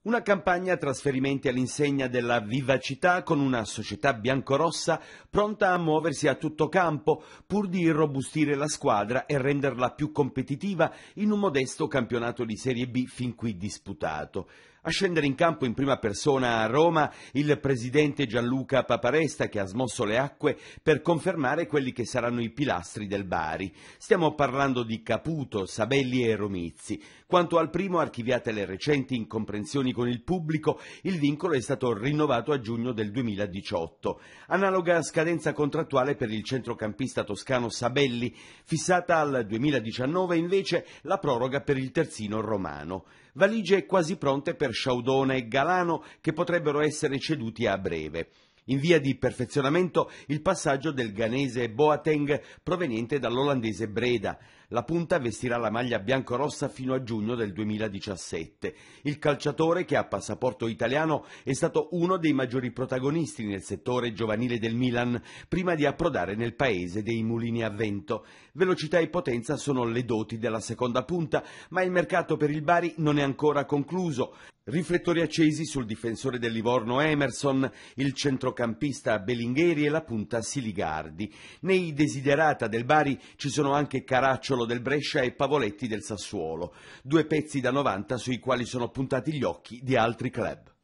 Una campagna trasferimenti all'insegna della vivacità con una società biancorossa pronta a muoversi a tutto campo pur di irrobustire la squadra e renderla più competitiva in un modesto campionato di Serie B fin qui disputato. A scendere in campo in prima persona a Roma il presidente Gianluca Paparesta che ha smosso le acque per confermare quelli che saranno i pilastri del Bari. Stiamo parlando di Caputo, Sabelli e Romizzi. Quanto al primo archiviate le recenti incomprensioni relazioni con il pubblico, il vincolo è stato rinnovato a giugno del 2018. Analoga scadenza contrattuale per il centrocampista toscano Sabelli, fissata al 2019 invece la proroga per il terzino romano. Valigie quasi pronte per Sciaudone e Galano che potrebbero essere ceduti a breve in via di perfezionamento il passaggio del ghanese Boateng proveniente dall'olandese Breda. La punta vestirà la maglia biancorossa fino a giugno del 2017. Il calciatore, che ha passaporto italiano, è stato uno dei maggiori protagonisti nel settore giovanile del Milan, prima di approdare nel paese dei mulini a vento. Velocità e potenza sono le doti della seconda punta, ma il mercato per il Bari non è ancora concluso. Riflettori accesi sul difensore del Livorno Emerson, il centrocampista Belingheri e la punta Siligardi. Nei desiderata del Bari ci sono anche Caracciolo del Brescia e Pavoletti del Sassuolo, due pezzi da 90 sui quali sono puntati gli occhi di altri club.